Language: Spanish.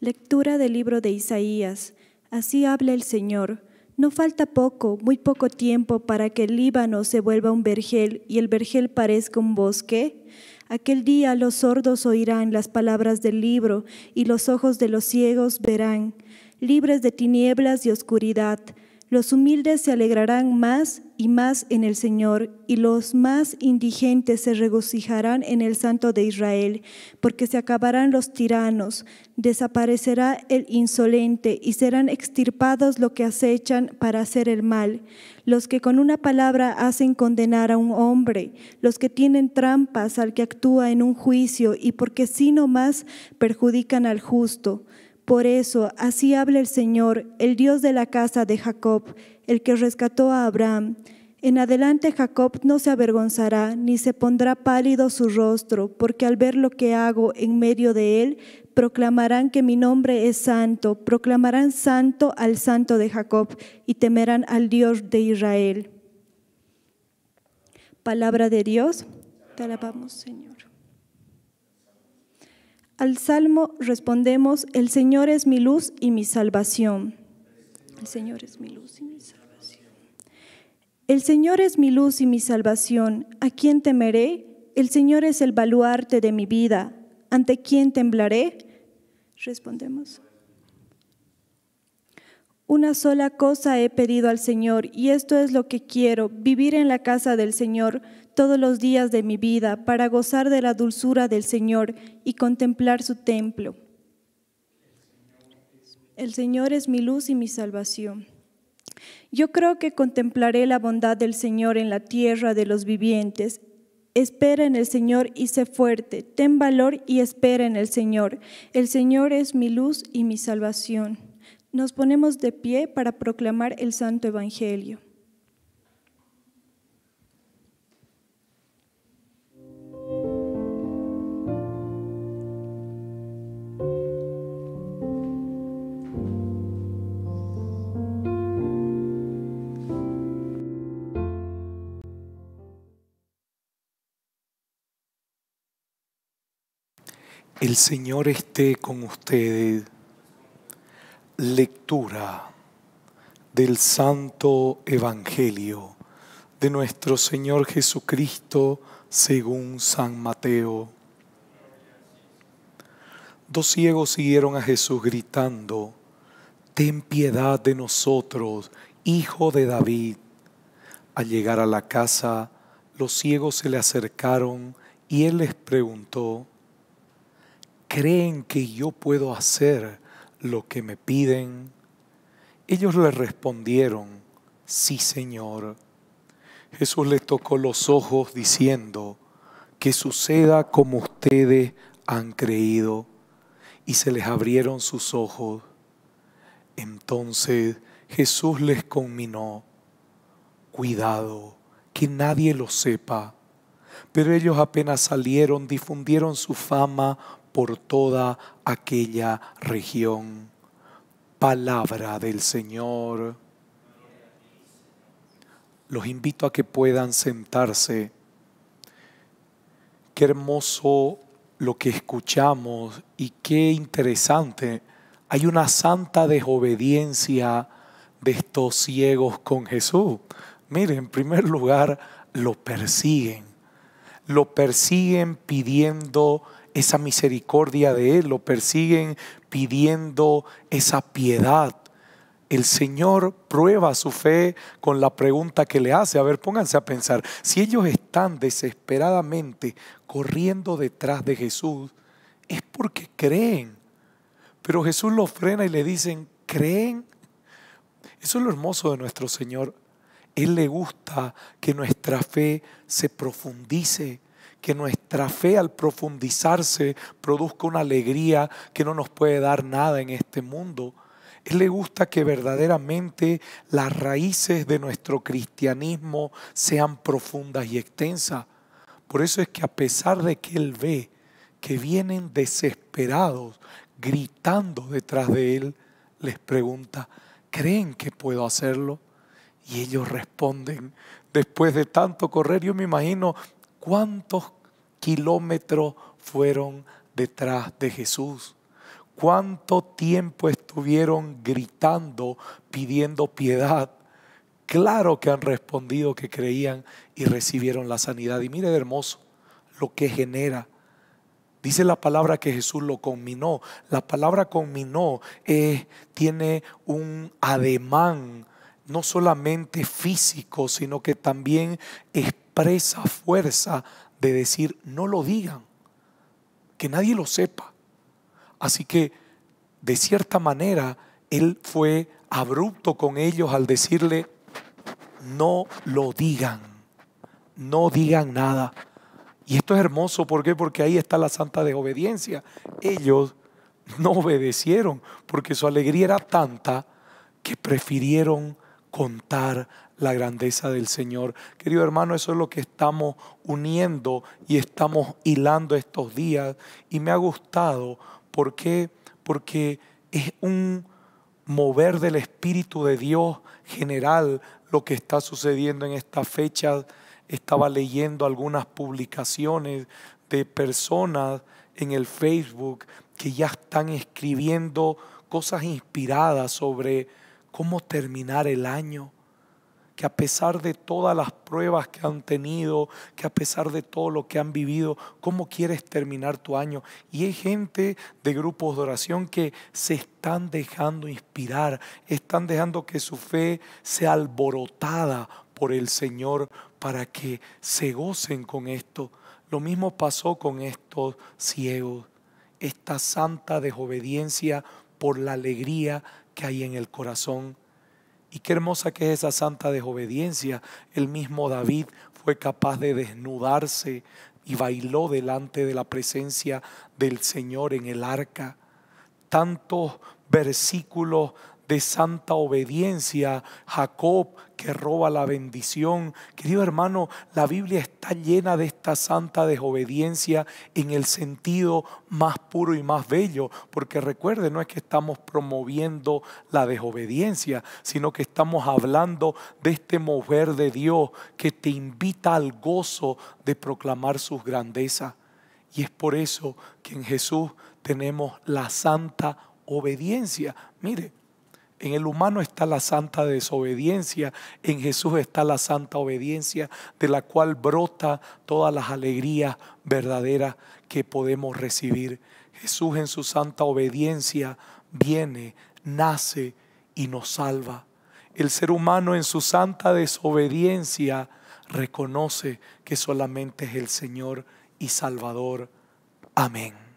Lectura del libro de Isaías. Así habla el Señor. No falta poco, muy poco tiempo para que el Líbano se vuelva un vergel y el vergel parezca un bosque. Aquel día los sordos oirán las palabras del libro y los ojos de los ciegos verán, libres de tinieblas y oscuridad los humildes se alegrarán más y más en el Señor, y los más indigentes se regocijarán en el Santo de Israel, porque se acabarán los tiranos, desaparecerá el insolente, y serán extirpados los que acechan para hacer el mal, los que con una palabra hacen condenar a un hombre, los que tienen trampas al que actúa en un juicio, y porque si no más perjudican al justo. Por eso, así habla el Señor, el Dios de la casa de Jacob, el que rescató a Abraham. En adelante Jacob no se avergonzará, ni se pondrá pálido su rostro, porque al ver lo que hago en medio de él, proclamarán que mi nombre es santo, proclamarán santo al santo de Jacob, y temerán al Dios de Israel. Palabra de Dios, te alabamos, Señor. Al salmo respondemos, el Señor es mi luz y mi salvación. El Señor es mi luz y mi salvación. El Señor es mi luz y mi salvación. ¿A quién temeré? El Señor es el baluarte de mi vida. ¿Ante quién temblaré? Respondemos. Una sola cosa he pedido al Señor, y esto es lo que quiero, vivir en la casa del Señor todos los días de mi vida para gozar de la dulzura del Señor y contemplar su templo. El Señor es mi luz y mi salvación. Yo creo que contemplaré la bondad del Señor en la tierra de los vivientes. Espera en el Señor y sé fuerte, ten valor y espera en el Señor. El Señor es mi luz y mi salvación. Nos ponemos de pie para proclamar el Santo Evangelio. El Señor esté con ustedes. Lectura del Santo Evangelio de nuestro Señor Jesucristo según San Mateo. Dos ciegos siguieron a Jesús gritando, Ten piedad de nosotros, hijo de David. Al llegar a la casa, los ciegos se le acercaron y él les preguntó, creen que yo puedo hacer lo que me piden? Ellos le respondieron, sí Señor. Jesús les tocó los ojos diciendo, que suceda como ustedes han creído. Y se les abrieron sus ojos. Entonces Jesús les conminó, cuidado, que nadie lo sepa. Pero ellos apenas salieron, difundieron su fama por toda aquella región. Palabra del Señor. Los invito a que puedan sentarse. Qué hermoso lo que escuchamos y qué interesante. Hay una santa desobediencia de estos ciegos con Jesús. Miren, en primer lugar, lo persiguen. Lo persiguen pidiendo esa misericordia de Él, lo persiguen pidiendo esa piedad. El Señor prueba su fe con la pregunta que le hace. A ver, pónganse a pensar, si ellos están desesperadamente corriendo detrás de Jesús, es porque creen. Pero Jesús los frena y le dicen, ¿creen? Eso es lo hermoso de nuestro Señor. Él le gusta que nuestra fe se profundice, que nuestra fe al profundizarse produzca una alegría que no nos puede dar nada en este mundo. Él le gusta que verdaderamente las raíces de nuestro cristianismo sean profundas y extensas. Por eso es que a pesar de que Él ve que vienen desesperados, gritando detrás de Él, les pregunta, ¿creen que puedo hacerlo? Y ellos responden, después de tanto correr, yo me imagino ¿Cuántos kilómetros fueron detrás de Jesús? ¿Cuánto tiempo estuvieron gritando, pidiendo piedad? Claro que han respondido que creían y recibieron la sanidad. Y mire de hermoso lo que genera. Dice la palabra que Jesús lo conminó. La palabra conminó tiene un ademán no solamente físico, sino que también espiritual esa fuerza de decir, no lo digan, que nadie lo sepa. Así que, de cierta manera, él fue abrupto con ellos al decirle, no lo digan, no digan nada. Y esto es hermoso, ¿por qué? Porque ahí está la santa desobediencia. Ellos no obedecieron porque su alegría era tanta que prefirieron contar la grandeza del Señor. Querido hermano, eso es lo que estamos uniendo y estamos hilando estos días. Y me ha gustado. porque Porque es un mover del Espíritu de Dios general lo que está sucediendo en esta fecha. Estaba leyendo algunas publicaciones de personas en el Facebook que ya están escribiendo cosas inspiradas sobre cómo terminar el año, que a pesar de todas las pruebas que han tenido, que a pesar de todo lo que han vivido, cómo quieres terminar tu año. Y hay gente de grupos de oración que se están dejando inspirar, están dejando que su fe sea alborotada por el Señor para que se gocen con esto. Lo mismo pasó con estos ciegos. Esta santa desobediencia por la alegría que hay en el corazón. Y qué hermosa que es esa santa desobediencia. El mismo David fue capaz de desnudarse y bailó delante de la presencia del Señor en el arca. Tantos versículos de santa obediencia, Jacob que roba la bendición. Querido hermano, la Biblia está llena de esta santa desobediencia en el sentido más puro y más bello, porque recuerde, no es que estamos promoviendo la desobediencia, sino que estamos hablando de este mover de Dios que te invita al gozo de proclamar sus grandezas. Y es por eso que en Jesús tenemos la santa obediencia. Mire, en el humano está la santa desobediencia, en Jesús está la santa obediencia de la cual brota todas las alegrías verdaderas que podemos recibir. Jesús en su santa obediencia viene, nace y nos salva. El ser humano en su santa desobediencia reconoce que solamente es el Señor y Salvador. Amén.